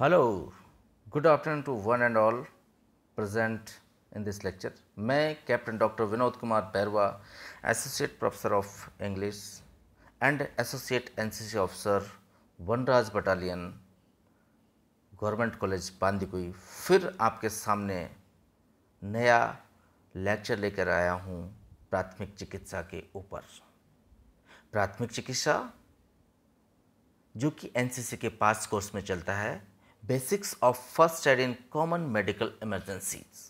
hello good afternoon to one and all present in this lecture मैं captain doctor Vinod Kumar पैरवा associate professor of English and associate NCC officer Vanraj battalion government college Bandikui फिर आपके सामने नया lecture लेकर आया हूँ प्राथमिक चिकित्सा के ऊपर प्राथमिक चिकित्सा जो कि एनसीसी के पास कोर्स में चलता है basics of first aid in common medical emergencies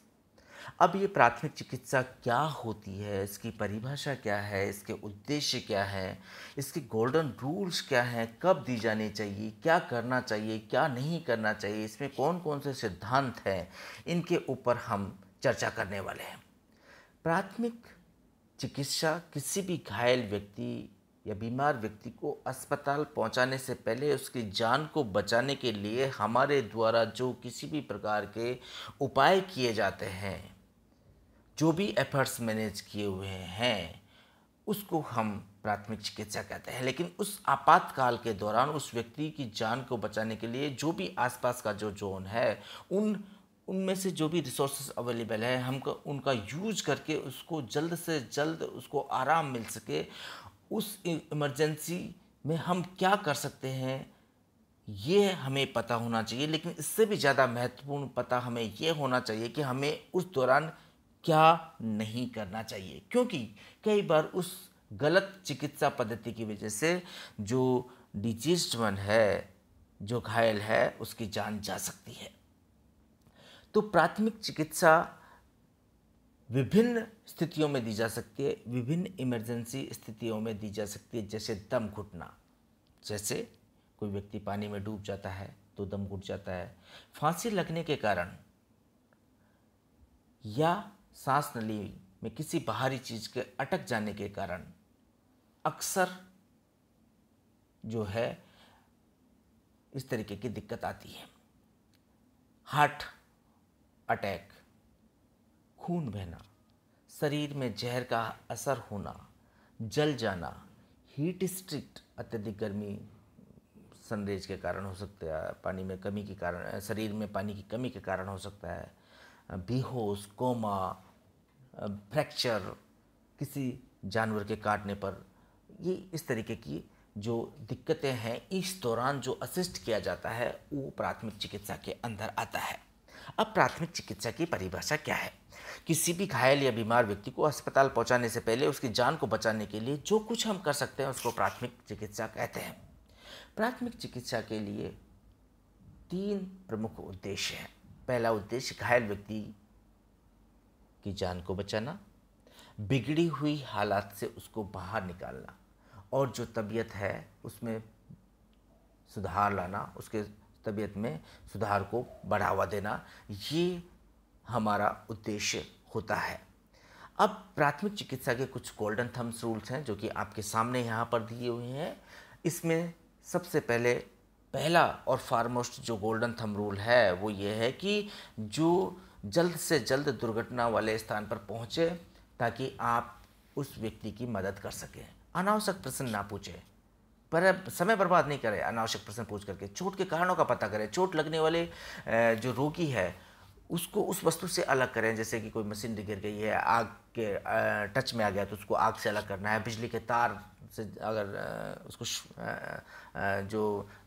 अब ये प्राथमिक चिकित्सा क्या होती है इसकी परिभाषा क्या है इसके उद्देश्य क्या है इसके गोल्डन रूल्स क्या हैं कब दी जानी चाहिए क्या करना चाहिए क्या नहीं करना चाहिए इसमें कौन कौन से सिद्धांत हैं इनके ऊपर हम चर्चा करने वाले हैं प्राथमिक चिकित्सा किसी भी घायल व्यक्ति या बीमार व्यक्ति को अस्पताल पहुंचाने से पहले उसकी जान को बचाने के लिए हमारे द्वारा जो किसी भी प्रकार के उपाय किए जाते हैं जो भी एफर्ट्स मैनेज किए हुए हैं उसको हम प्राथमिक चिकित्सा कहते हैं लेकिन उस आपातकाल के दौरान उस व्यक्ति की जान को बचाने के लिए जो भी आसपास का जो जोन है उन उनमें से जो भी रिसोर्सेज अवेलेबल है हमको उनका यूज करके उसको जल्द से जल्द उसको आराम मिल सके उस इमरजेंसी में हम क्या कर सकते हैं ये हमें पता होना चाहिए लेकिन इससे भी ज़्यादा महत्वपूर्ण पता हमें ये होना चाहिए कि हमें उस दौरान क्या नहीं करना चाहिए क्योंकि कई बार उस गलत चिकित्सा पद्धति की वजह से जो डिजीज वन है जो घायल है उसकी जान जा सकती है तो प्राथमिक चिकित्सा विभिन्न स्थितियों में दी जा सकती है विभिन्न इमरजेंसी स्थितियों में दी जा सकती है जैसे दम घुटना जैसे कोई व्यक्ति पानी में डूब जाता है तो दम घुट जाता है फांसी लगने के कारण या सांस नली में किसी बाहरी चीज़ के अटक जाने के कारण अक्सर जो है इस तरीके की दिक्कत आती है हार्ट अटैक खून बहना शरीर में जहर का असर होना जल जाना हीट स्ट्रिक्ट अत्यधिक गर्मी सनरेज के कारण हो सकता है पानी में कमी के कारण शरीर में पानी की कमी के कारण हो सकता है बेहोश कोमा फ्रैक्चर किसी जानवर के काटने पर ये इस तरीके की जो दिक्कतें हैं इस दौरान जो असिस्ट किया जाता है वो प्राथमिक चिकित्सा के अंदर आता है अब प्राथमिक चिकित्सा की परिभाषा क्या है किसी भी घायल या बीमार व्यक्ति को अस्पताल पहुंचाने से पहले उसकी जान को बचाने के लिए जो कुछ हम कर सकते हैं उसको प्राथमिक चिकित्सा कहते हैं प्राथमिक चिकित्सा के लिए तीन प्रमुख उद्देश्य हैं पहला उद्देश्य घायल व्यक्ति की जान को बचाना बिगड़ी हुई हालात से उसको बाहर निकालना और जो तबीयत है उसमें सुधार लाना उसके तबीयत में सुधार को बढ़ावा देना ये हमारा उद्देश्य होता है अब प्राथमिक चिकित्सा के कुछ गोल्डन थम्स रूल्स हैं जो कि आपके सामने यहाँ पर दिए हुए हैं इसमें सबसे पहले पहला और फार्मोस्ट जो गोल्डन थम रूल है वो ये है कि जो जल्द से जल्द दुर्घटना वाले स्थान पर पहुँचे ताकि आप उस व्यक्ति की मदद कर सकें अनावश्यक प्रश्न ना पूछें पर समय बर्बाद नहीं करें अनावश्यक प्रश्न पूछ करके चोट के कारणों का पता करें चोट लगने वाले जो रोगी है उसको उस वस्तु से अलग करें जैसे कि कोई मशीन गिर गई है आग के टच में आ गया तो उसको आग से अलग करना है बिजली के तार से अगर उसको जो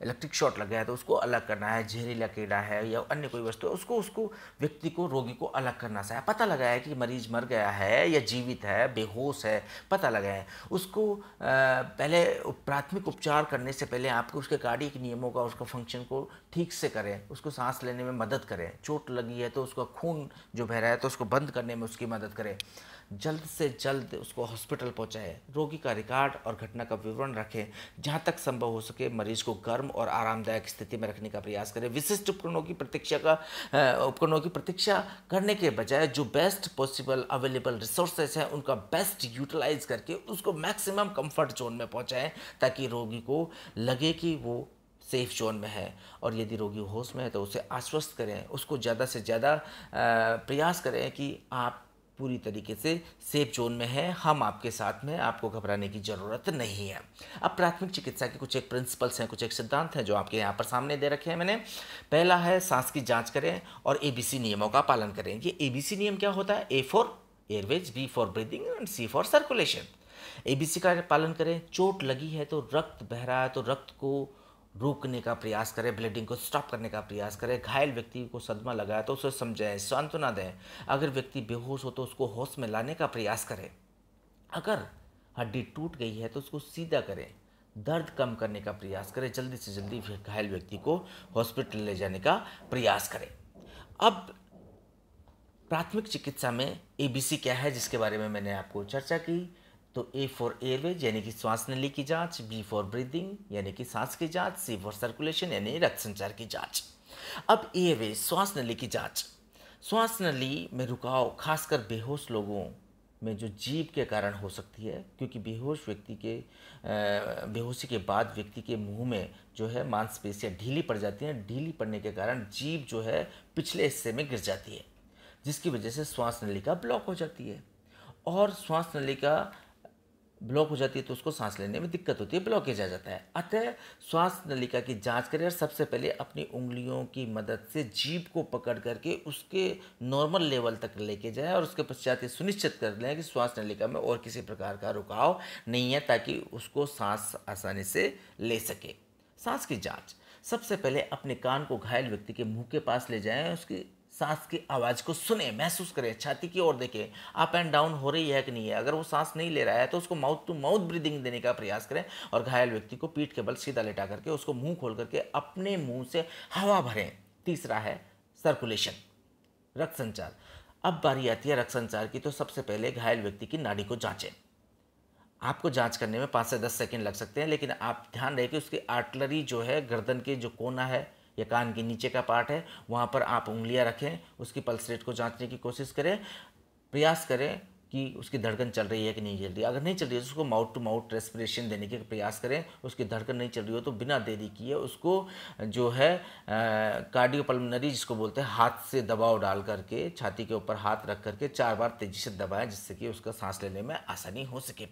इलेक्ट्रिक शॉट गया है तो उसको अलग करना है जहरीला कीड़ा है या अन्य कोई वस्तु है उसको उसको व्यक्ति को रोगी को अलग करना चाहिए पता लगा है कि मरीज मर गया है या जीवित है बेहोश है पता लगा है उसको पहले प्राथमिक उपचार करने से पहले आपको उसके कार्डिक नियमों का उसका फंक्शन को ठीक से करें उसको सांस लेने में मदद करें चोट लगी है तो उसका खून जो बह रहा है तो उसको बंद करने में उसकी मदद करें जल्द से जल्द उसको हॉस्पिटल पहुंचाएं रोगी का रिकॉर्ड और घटना का विवरण रखें जहां तक संभव हो सके मरीज को गर्म और आरामदायक स्थिति में रखने का प्रयास करें विशिष्ट उपकरणों की प्रतीक्षा का उपकरणों की प्रतीक्षा करने के बजाय जो बेस्ट पॉसिबल अवेलेबल रिसोर्सेज हैं उनका बेस्ट यूटिलाइज करके उसको मैक्सिमम कम्फर्ट जोन में पहुँचाएँ ताकि रोगी को लगे कि वो सेफ जोन में है और यदि रोगी होश में है तो उसे आश्वस्त करें उसको ज़्यादा से ज़्यादा प्रयास करें कि आप पूरी तरीके से सेफ जोन में है हम आपके साथ में आपको घबराने की ज़रूरत नहीं है अब प्राथमिक चिकित्सा के कुछ एक प्रिंसिपल्स हैं कुछ एक सिद्धांत हैं जो आपके यहाँ पर सामने दे रखे हैं मैंने पहला है सांस की जाँच करें और सी नियमों का पालन करें ये सी नियम क्या होता है A for airways B for breathing and C for circulation C का पालन करें चोट लगी है तो रक्त बह रहा है तो रक्त को रोकने का प्रयास करें ब्लीडिंग को स्टॉप करने का प्रयास करें घायल व्यक्ति को सदमा लगाया तो उसे समझाएं सांत्वना दें अगर व्यक्ति बेहोश हो तो उसको होश में लाने का प्रयास करें अगर हड्डी टूट गई है तो उसको सीधा करें दर्द कम करने का प्रयास करें जल्दी से जल्दी घायल व्यक्ति को हॉस्पिटल ले जाने का प्रयास करें अब प्राथमिक चिकित्सा में एबीसी क्या है जिसके बारे में मैंने आपको चर्चा की तो ए फॉर एयरवेज यानी कि श्वास नली की जांच बी फॉर ब्रीदिंग यानी कि सांस की जांच सी फॉर सर्कुलेशन यानी रक्त संचार की जांच अब एयरवेज श्वास नली की जांच श्वास नली में रुकाव खासकर बेहोश लोगों में जो जीव के कारण हो सकती है क्योंकि बेहोश व्यक्ति के बेहोशी के बाद व्यक्ति के मुंह में जो है मांसपेशियां ढीली पड़ जाती हैं ढीली पड़ने के कारण जीव जो है पिछले हिस्से में गिर जाती है जिसकी वजह से श्वास नली का ब्लॉक हो जाती है और श्वास नली का ब्लॉक हो जाती है तो उसको सांस लेने में दिक्कत होती है ब्लॉकेज आ जाता है अतः श्वास नलिका की जांच करें और सबसे पहले अपनी उंगलियों की मदद से जीभ को पकड़ करके उसके नॉर्मल लेवल तक लेके जाए और उसके पश्चात ये सुनिश्चित कर लें कि श्वास नलिका में और किसी प्रकार का रुकाव नहीं है ताकि उसको सांस आसानी से ले सके सांस की जाँच सबसे पहले अपने कान को घायल व्यक्ति के मुँह के पास ले जाएँ उसकी सांस की आवाज़ को सुने महसूस करें छाती की ओर देखें अप एंड डाउन हो रही है कि नहीं है अगर वो सांस नहीं ले रहा है तो उसको माउथ टू माउथ ब्रीदिंग देने का प्रयास करें और घायल व्यक्ति को पीठ के बल सीधा लेटा करके उसको मुंह खोल करके अपने मुंह से हवा भरें तीसरा है सर्कुलेशन रक्त संचार अब बारी आती है रक्त संचार की तो सबसे पहले घायल व्यक्ति की नाड़ी को जाँचें आपको जांच करने में पाँच से दस सेकेंड लग सकते हैं लेकिन आप ध्यान रहे कि उसकी आर्टलरी जो है गर्दन के जो कोना है या कान के नीचे का पार्ट है वहाँ पर आप उंगलियाँ रखें उसकी पल्स रेट को जांचने की कोशिश करें प्रयास करें कि उसकी धड़कन चल रही है कि नहीं चल रही अगर नहीं चल रही है तो उसको माउथ टू माउथ रेस्पिरेशन देने के प्रयास करें उसकी धड़कन नहीं चल रही हो तो बिना देरी किए उसको जो है कार्डियोपल्मनरी जिसको बोलते हैं हाथ से दबाव डाल करके छाती के ऊपर हाथ रख करके चार बार तेज़ी से दबाएं जिससे कि उसका सांस लेने में आसानी हो सके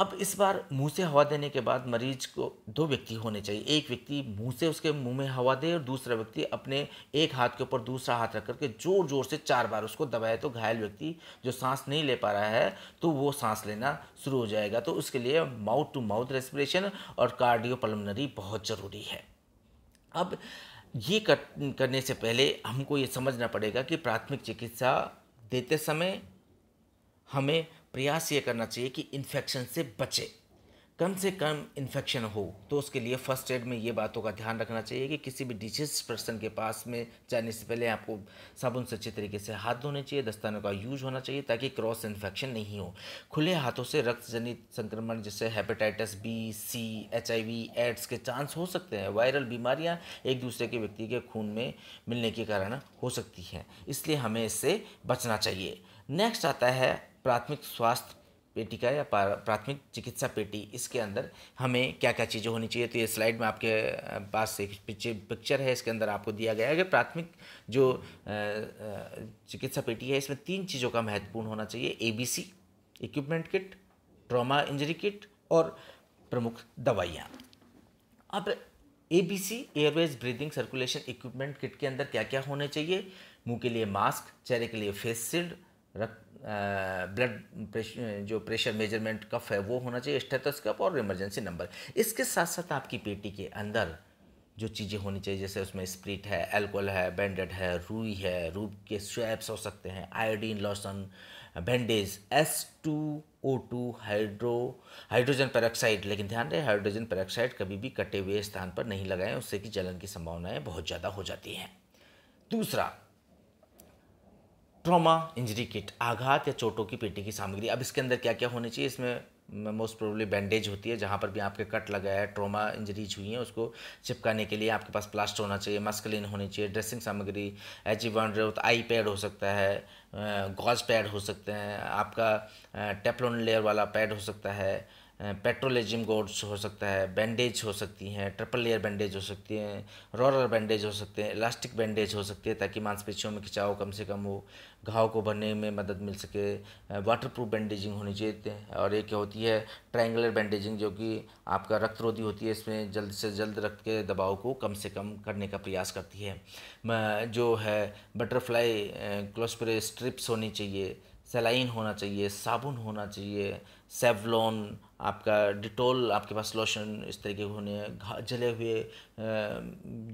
अब इस बार मुंह से हवा देने के बाद मरीज को दो व्यक्ति होने चाहिए एक व्यक्ति मुंह से उसके मुंह में हवा दे और दूसरा व्यक्ति अपने एक हाथ के ऊपर दूसरा हाथ रख करके ज़ोर ज़ोर से चार बार उसको दबाए तो घायल व्यक्ति जो सांस नहीं ले पा रहा है तो वो सांस लेना शुरू हो जाएगा तो उसके लिए माउथ टू माउथ रेस्पिरेशन और कार्डियो बहुत ज़रूरी है अब ये कर, करने से पहले हमको ये समझना पड़ेगा कि प्राथमिक चिकित्सा देते समय हमें प्रयास ये करना चाहिए कि इन्फेक्शन से बचे कम से कम इन्फेक्शन हो तो उसके लिए फर्स्ट एड में ये बातों का ध्यान रखना चाहिए कि किसी भी डिजीज पर्सन के पास में जाने से पहले आपको साबुन से अच्छे तरीके से हाथ धोने चाहिए दस्तानों का यूज होना चाहिए ताकि क्रॉस इन्फेक्शन नहीं हो खुले हाथों से रक्त जनित संक्रमण जैसे hepatitis B C H AIDS के चांस हो सकते हैं वायरल बीमारियाँ एक दूसरे के व्यक्ति के खून में मिलने के कारण हो सकती हैं इसलिए हमें इससे बचना चाहिए नेक्स्ट आता है प्राथमिक स्वास्थ्य पेटिका या प्राथमिक चिकित्सा पेटी इसके अंदर हमें क्या क्या चीज़ें होनी चाहिए तो ये स्लाइड में आपके पास एक पिक्चर है इसके अंदर आपको दिया गया है कि प्राथमिक जो चिकित्सा पेटी है इसमें तीन चीज़ों का महत्वपूर्ण होना चाहिए A B C equipment kit trauma injury kit और प्रमुख दवाइयाँ अब A B C airways breathing circulation equipment kit के अंदर क्या क्या होने चाहिए मुंह के लिए मास्क चेहरे के लिए फेस शील्ड रक्त ब्लड प्रेशर जो प्रेशर मेजरमेंट कफ है वो होना चाहिए स्टेथोस्कोप और इमरजेंसी नंबर इसके साथ साथ आपकी पेटी के अंदर जो चीज़ें होनी चाहिए जैसे उसमें स्प्रिट है एल्कोहल है बैंडेड है रूई है रूप के स्वैप्स हो सकते हैं iodine lotion bandage S two O two hydro hydrogen peroxide लेकिन ध्यान रहे हाइड्रोजन पेरोक्साइड कभी भी कटे हुए स्थान पर नहीं लगाएं उससे कि जलन की संभावनाएं बहुत ज़्यादा हो जाती हैं दूसरा ट्रॉमा इंजरी किट आघात या चोटों की पेटी की सामग्री अब इसके अंदर क्या क्या होनी चाहिए इसमें मोस्ट प्रोबली बैंडेज होती है जहाँ पर भी आपके कट लगा है ट्रोमा इंजरीज हुई हैं उसको चिपकाने के लिए आपके पास प्लास्टर होना चाहिए मस्कलिन होनी चाहिए ड्रेसिंग सामग्री एच बॉन्ड्रेट आई पैड हो सकता है गॉज पैड हो सकते हैं आपका टेपलोन लेयर वाला पैड हो सकता है पेट्रोलेजियम गोड्स हो सकता है बैंडेज हो सकती हैं ट्रिपल लेयर बैंडेज हो सकती हैं रोलर बैंडेज हो सकते हैं इलास्टिक बैंडेज हो सकती है ताकि मांसपेशियों में खिंचाव कम से कम हो घाव को भरने में मदद मिल सके वाटर प्रूफ बैंडेजिंग होनी चाहिए और एक होती है ट्रायंगुलर बैंडेजिंग जो कि आपका रक्तरोधी होती है इसमें जल्द से जल्द रक्त के दबाव को कम से कम करने का प्रयास करती है जो है बटरफ्लाई क्लोस्प्रे स्ट्रिप्स होनी चाहिए सेलाइन होना चाहिए साबुन होना चाहिए सेवलॉन आपका डिटोल आपके पास लोशन इस तरीके के होने हैं जले हुए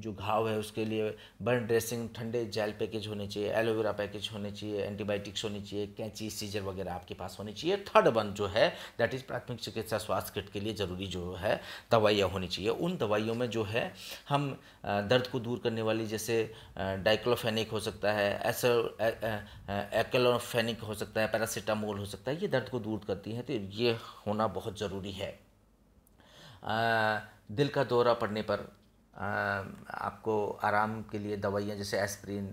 जो घाव है उसके लिए बर्न ड्रेसिंग ठंडे जेल पैकेज होने चाहिए एलोवेरा पैकेज होने चाहिए एंटीबायोटिक्स होने चाहिए कैंची सीजर वगैरह आपके पास होने चाहिए थर्ड वन जो है दैट इज़ प्राथमिक चिकित्सा स्वास्थ्य किट के लिए ज़रूरी जो है दवाइयाँ होनी चाहिए उन दवाइयों में जो है हम दर्द को दूर करने वाली जैसे डाइक्लोफेनिक हो सकता है ऐसा एक्लोफेनिक हो सकता है पैरासीटामोल हो सकता है ये दर्द को दूर करती हैं तो ये होना बहुत ज़रूरी है आ, दिल का दौरा पड़ने पर आ, आपको आराम के लिए दवाइयाँ जैसे एस्प्रिन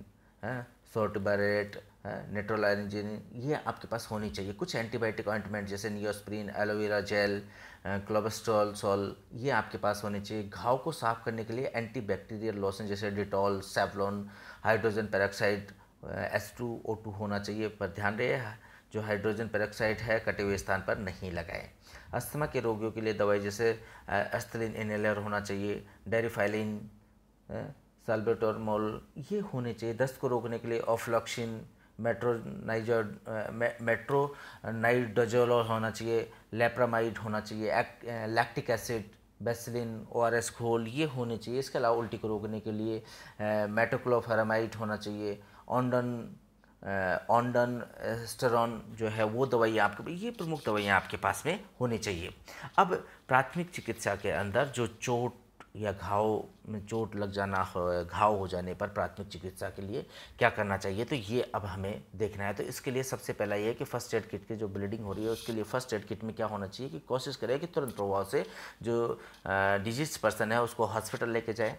सोटबरेट नेट्रोलाइनजिन ये आपके पास होनी चाहिए कुछ एंटीबायोटिक ऑइंटमेंट जैसे नियोस्प्रीन एलोवेरा जेल क्लोबेस्ट्रॉल सॉल ये आपके पास होने चाहिए घाव को साफ करने के लिए एंटीबैक्टीरियल लोशन जैसे Dettol Savlon hydrogen peroxide S two O two होना चाहिए पर ध्यान रहे जो हाइड्रोजन पेरोक्साइड है कटे हुए स्थान पर नहीं लगाएं अस्थमा के रोगियों के लिए दवाई जैसे एस्थलिन इनहेलर होना चाहिए डेरीफाइलिन साल्बेटोरमोल ये होने चाहिए दस्त को रोकने के लिए ऑफ्लॉक्सिन मेट्रोनाइज मेट्रोनाइडोजोलॉल होना चाहिए लेप्रामाइड होना चाहिए लैक्टिक एसिड बेसिलिन ओ आर एस घोल ये होने चाहिए इसके अलावा उल्टी को रोकने के लिए मेटोक्लोफेरामाइड होना चाहिए ऑनडन ऑनडन एस्टरॉन जो है वो दवाई आपके ये प्रमुख दवाइयाँ आपके पास में होनी चाहिए अब प्राथमिक चिकित्सा के अंदर जो चोट या घाव में चोट लग जाना घाव हो जाने पर प्राथमिक चिकित्सा के लिए क्या करना चाहिए तो ये अब हमें देखना है तो इसके लिए सबसे पहला ये है कि फर्स्ट एड किट के जो ब्लीडिंग हो रही है उसके लिए फर्स्ट एड किट में क्या होना चाहिए कि कोशिश करें कि तुरंत प्रभाव से जो डिजीज पर्सन है उसको हॉस्पिटल लेके जाए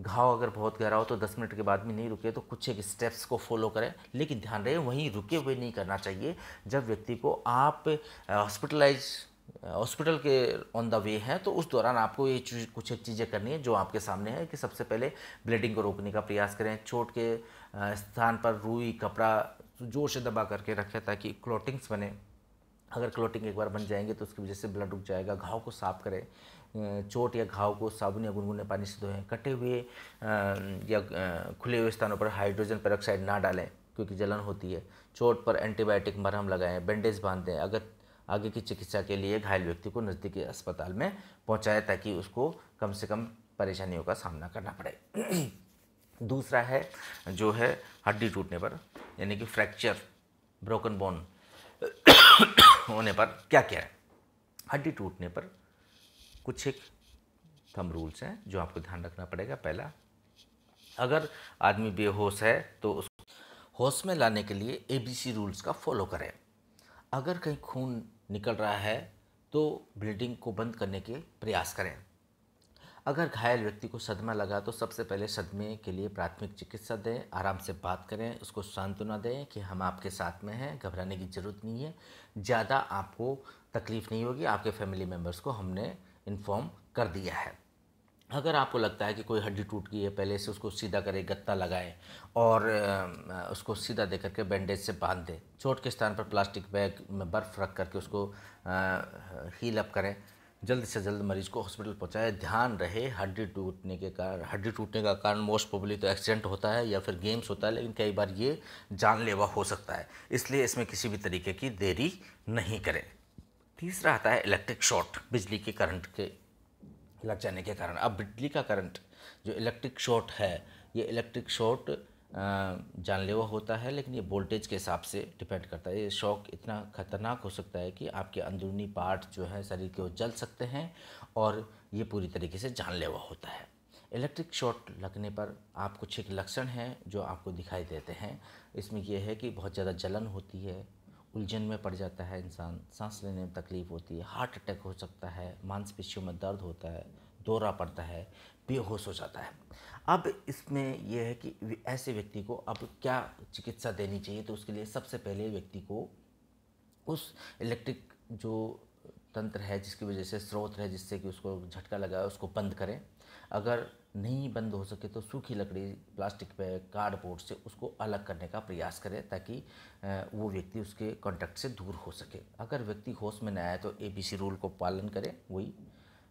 घाव अगर बहुत गहरा हो तो 10 मिनट के बाद भी नहीं रुके तो कुछ एक स्टेप्स को फॉलो करें लेकिन ध्यान रहे वहीं रुके हुए नहीं करना चाहिए जब व्यक्ति को आप हॉस्पिटलाइज हॉस्पिटल के ऑन द वे हैं तो उस दौरान आपको ये कुछ एक चीज़ें करनी है जो आपके सामने है कि सबसे पहले ब्लीडिंग को रोकने का प्रयास करें चोट के स्थान पर रुई कपड़ा जोर से दबा करके रखें ताकि क्लोटिंग्स बने अगर क्लोटिंग एक बार बन जाएंगे तो उसकी वजह से ब्लड रुक जाएगा घाव को साफ करें चोट या घाव को साबुन या गुनगुने पानी से धोएं कटे हुए या खुले हुए स्थानों पर हाइड्रोजन पेरोक्साइड ना डालें क्योंकि जलन होती है चोट पर एंटीबायोटिक मरहम लगाएं बैंडेज बांध दें अगर आगे की चिकित्सा के लिए घायल व्यक्ति को नज़दीकी अस्पताल में पहुँचाएँ ताकि उसको कम से कम परेशानियों का सामना करना पड़े दूसरा है जो है हड्डी टूटने पर यानी कि फ्रैक्चर ब्रोकन बोन होने पर क्या क्या है हड्डी टूटने पर कुछ एक थम रूल्स हैं जो आपको ध्यान रखना पड़ेगा पहला अगर आदमी बेहोश है तो उस होश में लाने के लिए सी रूल्स का फॉलो करें अगर कहीं खून निकल रहा है तो ब्लीडिंग को बंद करने के प्रयास करें अगर घायल व्यक्ति को सदमा लगा तो सबसे पहले सदमे के लिए प्राथमिक चिकित्सा दें आराम से बात करें उसको सांत्वना दें कि हम आपके साथ में हैं घबराने की ज़रूरत नहीं है ज़्यादा आपको तकलीफ़ नहीं होगी आपके फैमिली मेम्बर्स को हमने इन्फॉर्म कर दिया है अगर आपको लगता है कि कोई हड्डी टूट गई है पहले से उसको सीधा करें गत्ता लगाएं और उसको सीधा दे करके बैंडेज से बांध दें चोट के स्थान पर प्लास्टिक बैग में बर्फ़ रख करके उसको हील अप करें जल्द से जल्द मरीज को हॉस्पिटल पहुँचाए ध्यान रहे हड्डी टूटने के कारण हड्डी टूटने का कारण मोस्ट प्रॉब्ली तो एक्सीडेंट होता है या फिर गेम्स होता है लेकिन कई बार ये जानलेवा हो सकता है इसलिए इसमें किसी भी तरीके की देरी नहीं करें तीसरा आता है इलेक्ट्रिक शॉट बिजली के करंट के लग जाने के कारण अब बिजली का करंट जो इलेक्ट्रिक शॉट है ये इलेक्ट्रिक शॉट जानलेवा होता है लेकिन ये वोल्टेज के हिसाब से डिपेंड करता है ये शौक इतना ख़तरनाक हो सकता है कि आपके अंदरूनी पार्ट जो है शरीर के वो जल सकते हैं और ये पूरी तरीके से जानलेवा होता है इलेक्ट्रिक शॉट लगने पर आप कुछ एक लक्षण हैं जो आपको दिखाई देते हैं इसमें यह है कि बहुत ज़्यादा जलन होती है उलझन में पड़ जाता है इंसान सांस लेने में तकलीफ़ होती है हार्ट अटैक हो सकता है मांसपेशियों में दर्द होता है दौरा पड़ता है बेहोश हो जाता है अब इसमें यह है कि ऐसे व्यक्ति को अब क्या चिकित्सा देनी चाहिए तो उसके लिए सबसे पहले व्यक्ति को उस इलेक्ट्रिक जो तंत्र है जिसकी वजह से स्रोत है जिससे कि उसको झटका लगा उसको बंद करें अगर नहीं बंद हो सके तो सूखी लकड़ी प्लास्टिक पे कार्डबोर्ड से उसको अलग करने का प्रयास करें ताकि वो व्यक्ति उसके कॉन्टैक्ट से दूर हो सके अगर व्यक्ति होश में न आए तो एबीसी रूल को पालन करें वही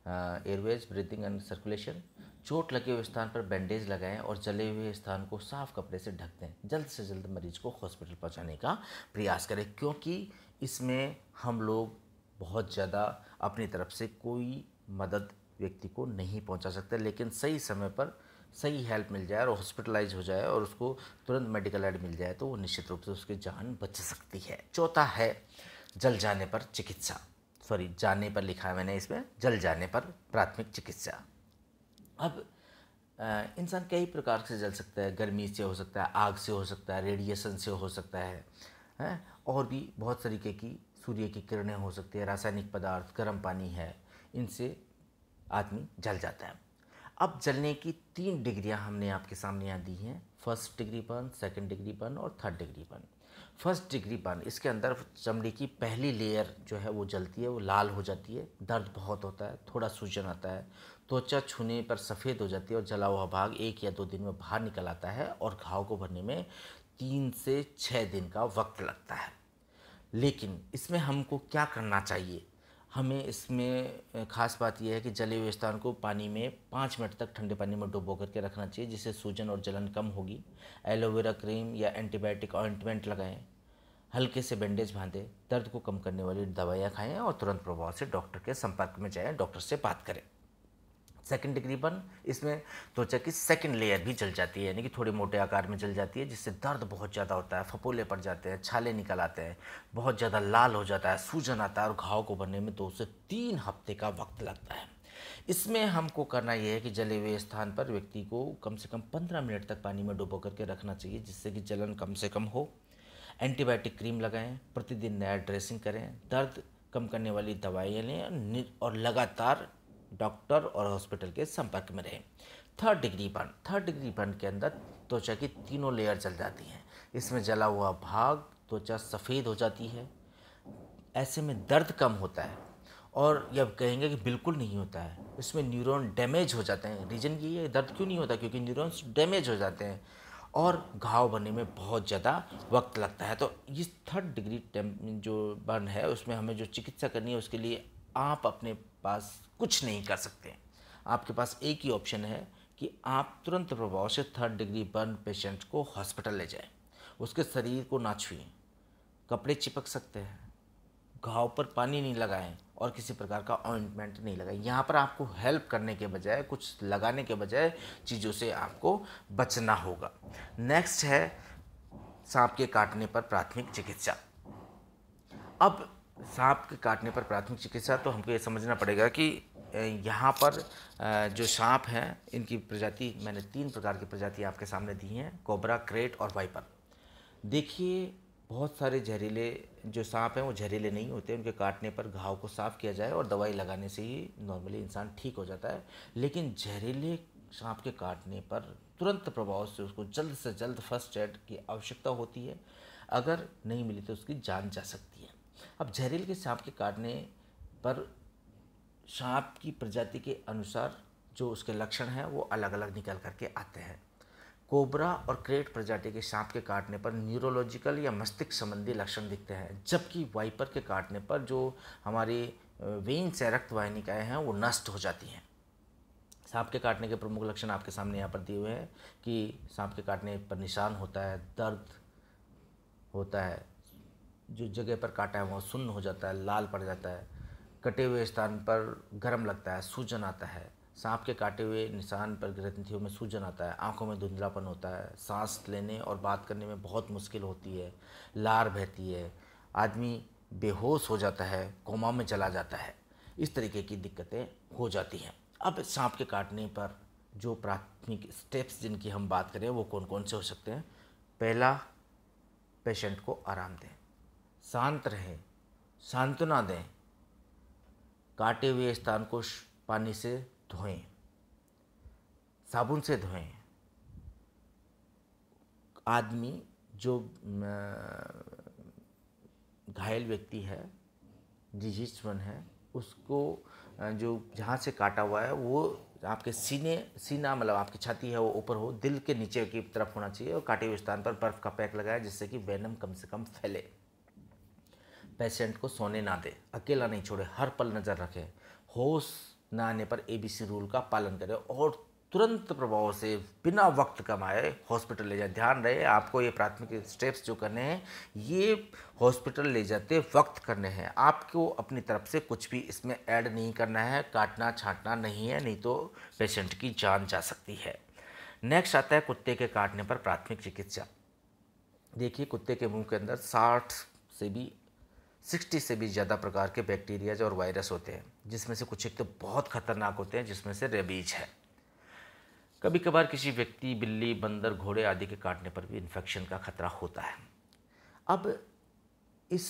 एयरवेज ब्रीथिंग एंड सर्कुलेशन चोट लगे हुए स्थान पर बैंडेज लगाएं और जले हुए स्थान को साफ कपड़े से ढक दें जल्द से जल्द मरीज को हॉस्पिटल पहुंचाने का प्रयास करें क्योंकि इसमें हम लोग बहुत ज़्यादा अपनी तरफ से कोई मदद व्यक्ति को नहीं पहुंचा सकते लेकिन सही समय पर सही हेल्प मिल जाए और हॉस्पिटलाइज हो जाए और उसको तुरंत मेडिकल एड मिल जाए तो वो निश्चित रूप से उसकी जान बच सकती है चौथा है जल जाने पर चिकित्सा सॉरी जाने पर लिखा है मैंने इसमें जल जाने पर प्राथमिक चिकित्सा अब इंसान कई प्रकार से जल सकता है गर्मी से हो सकता है आग से हो सकता है रेडिएशन से हो सकता है हैं और भी बहुत तरीके की सूर्य की किरणें हो सकती है रासायनिक पदार्थ गर्म पानी है इनसे आदमी जल जाता है अब जलने की तीन डिग्रियां हमने आपके सामने यहाँ दी हैं first degree burn second degree burn और third degree burn first degree burn इसके अंदर चमड़ी की पहली लेयर जो है वो जलती है वो लाल हो जाती है दर्द बहुत होता है थोड़ा सूजन आता है त्वचा छूने पर सफ़ेद हो जाती है और जला हुआ भाग एक या दो दिन में बाहर निकल आता है और घाव को भरने में तीन से छः दिन का वक्त लगता है लेकिन इसमें हमको क्या करना चाहिए हमें इसमें खास बात यह है कि जले हुए स्थान को पानी में पाँच मिनट तक ठंडे पानी में डुबो करके रखना चाहिए जिससे सूजन और जलन कम होगी एलोवेरा क्रीम या एंटीबायोटिक ऑइंटमेंट लगाएं हल्के से बैंडेज बांधें दर्द को कम करने वाली दवाइयाँ खाएं और तुरंत प्रभाव से डॉक्टर के संपर्क में जाएं डॉक्टर से बात करें सेकेंड डिग्री बर्न इसमें त्वचा की सेकेंड लेयर भी जल जाती है यानी कि थोड़े मोटे आकार में जल जाती है जिससे दर्द बहुत ज़्यादा होता है फपोले पड़ जाते हैं छाले निकल आते हैं बहुत ज़्यादा लाल हो जाता है सूजन आता है और घाव को बनने में दो से तीन हफ्ते का वक्त लगता है इसमें हमको करना यह है कि जले हुए स्थान पर व्यक्ति को कम से कम पंद्रह मिनट तक पानी में डुबो करके रखना चाहिए जिससे कि जलन कम से कम हो एंटीबायोटिक क्रीम लगाएं प्रतिदिन नया ड्रेसिंग करें दर्द कम करने वाली दवाइयाँ लें और लगातार डॉक्टर और हॉस्पिटल के संपर्क में रहें third degree burn third degree burn के अंदर त्वचा की तीनों लेयर जल जाती हैं इसमें जला हुआ भाग त्वचा सफ़ेद हो जाती है ऐसे में दर्द कम होता है और ये अब कहेंगे कि बिल्कुल नहीं होता है इसमें न्यूरॉन डैमेज हो जाते हैं रीज़न ये है दर्द क्यों नहीं होता क्योंकि न्यूरॉन्स डैमेज हो जाते हैं और घाव बनने में बहुत ज़्यादा वक्त लगता है तो इस थर्ड डिग्री जो बर्न है उसमें हमें जो चिकित्सा करनी है उसके लिए आप अपने पास कुछ नहीं कर सकते आपके पास एक ही ऑप्शन है कि आप तुरंत प्रभाव से थर्ड डिग्री बर्न पेशेंट को हॉस्पिटल ले जाएं उसके शरीर को ना छुएं कपड़े चिपक सकते हैं घाव पर पानी नहीं लगाएं और किसी प्रकार का ऑइंटमेंट नहीं लगाएं यहाँ पर आपको हेल्प करने के बजाय कुछ लगाने के बजाय चीज़ों से आपको बचना होगा नेक्स्ट है सांप के काटने पर प्राथमिक चिकित्सा अब सांप के काटने पर प्राथमिक चिकित्सा तो हमको ये समझना पड़ेगा कि यहाँ पर जो सांप हैं इनकी प्रजाति मैंने तीन प्रकार की प्रजाति आपके सामने दी हैं कोबरा क्रेट और वाइपर देखिए बहुत सारे जहरीले जो सांप हैं वो जहरीले नहीं होते उनके काटने पर घाव को साफ़ किया जाए और दवाई लगाने से ही नॉर्मली इंसान ठीक हो जाता है लेकिन जहरीले सांप के काटने पर तुरंत प्रभाव से उसको जल्द से जल्द फर्स्ट एड की आवश्यकता होती है अगर नहीं मिली तो उसकी जान जा सकती है अब जहरील के सांप के काटने पर सांप की प्रजाति के अनुसार जो उसके लक्षण हैं वो अलग अलग निकल करके आते हैं कोबरा और क्रेट प्रजाति के सांप के काटने पर न्यूरोलॉजिकल या मस्तिष्क संबंधी लक्षण दिखते हैं जबकि वाइपर के काटने पर जो हमारी वेन्स या रक्त वाहिनिकाएँ हैं वो नष्ट हो जाती हैं सांप के काटने के प्रमुख लक्षण आपके सामने यहाँ पर दिए हुए हैं कि सांप के काटने पर निशान होता है दर्द होता है जो जगह पर काटा है वह सुन्न हो जाता है लाल पड़ जाता है कटे हुए स्थान पर गर्म लगता है सूजन आता है सांप के काटे हुए निशान पर ग्रंथियों में सूजन आता है आंखों में धुंधलापन होता है सांस लेने और बात करने में बहुत मुश्किल होती है लार बहती है आदमी बेहोश हो जाता है कोमा में चला जाता है इस तरीके की दिक्कतें हो जाती हैं अब सांप के काटने पर जो प्राथमिक स्टेप्स जिनकी हम बात करें वो कौन कौन से हो सकते हैं पहला पेशेंट को आराम दें शांत रहें सांत्वना दें काटे हुए स्थान को पानी से धोएं साबुन से धोएं आदमी जो घायल व्यक्ति है डिजीजवन है उसको जो जहाँ से काटा हुआ है वो आपके सीने सीना मतलब आपकी छाती है वो ऊपर हो दिल के नीचे की तरफ होना चाहिए और काटे हुए स्थान पर बर्फ़ का पैक लगाया जिससे कि वैनम कम से कम फैले पेशेंट को सोने ना दे अकेला नहीं छोड़े हर पल नज़र रखें होश ना आने पर एबीसी रूल का पालन करें और तुरंत प्रभाव से बिना वक्त कमाए हॉस्पिटल ले जाए ध्यान रहे आपको ये प्राथमिक स्टेप्स जो करने हैं ये हॉस्पिटल ले जाते वक्त करने हैं आपको अपनी तरफ से कुछ भी इसमें ऐड नहीं करना है काटना छांटना नहीं है नहीं तो पेशेंट की जान जा सकती है नेक्स्ट आता है कुत्ते के काटने पर प्राथमिक चिकित्सा देखिए कुत्ते के मुंह के अंदर साठ से भी सिक्सटी से भी ज़्यादा प्रकार के बैक्टीरियाज और वायरस होते हैं जिसमें से कुछ एक तो बहुत खतरनाक होते हैं जिसमें से रेबीज है कभी कभार किसी व्यक्ति बिल्ली बंदर घोड़े आदि के काटने पर भी इन्फेक्शन का खतरा होता है अब इस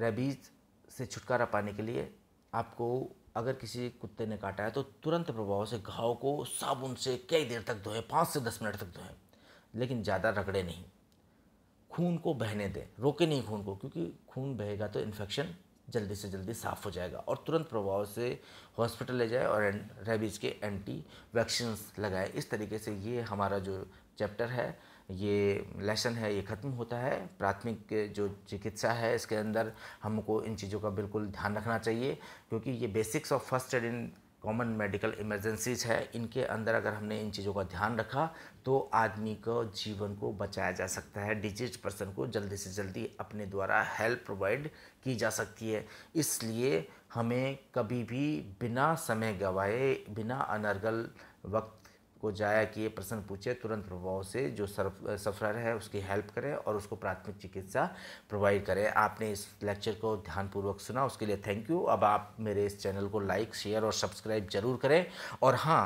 रेबीज से छुटकारा पाने के लिए आपको अगर किसी कुत्ते ने काटा है तो तुरंत प्रभाव से घाव को साबुन से कई देर तक धोएं पाँच से दस मिनट तक धोएं लेकिन ज़्यादा रगड़े नहीं खून को बहने दें रोके नहीं खून को क्योंकि खून बहेगा तो इन्फेक्शन जल्दी से जल्दी साफ़ हो जाएगा और तुरंत प्रभाव से हॉस्पिटल ले जाए और रेबीज़ के एंटी वैक्सीन्स लगाए इस तरीके से ये हमारा जो चैप्टर है ये लेसन है ये ख़त्म होता है प्राथमिक जो चिकित्सा है इसके अंदर हमको इन चीज़ों का बिल्कुल ध्यान रखना चाहिए क्योंकि ये basics of first aid in common medical emergencies है इनके अंदर अगर हमने इन चीज़ों का ध्यान रखा तो आदमी को जीवन को बचाया जा सकता है डिजीज पर्सन को जल्दी से जल्दी अपने द्वारा हेल्प प्रोवाइड की जा सकती है इसलिए हमें कभी भी बिना समय गवाए बिना अनर्गल वक्त को जाया किए प्रश्न पूछे तुरंत प्रभाव से जो सफ़र है उसकी हेल्प करें और उसको प्राथमिक चिकित्सा प्रोवाइड करें आपने इस लेक्चर को ध्यानपूर्वक सुना उसके लिए थैंक यू अब आप मेरे इस चैनल को लाइक शेयर और सब्सक्राइब ज़रूर करें और हाँ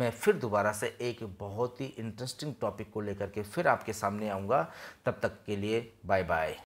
मैं फिर दोबारा से एक बहुत ही इंटरेस्टिंग टॉपिक को लेकर के फिर आपके सामने आऊँगा तब तक के लिए बाय बाय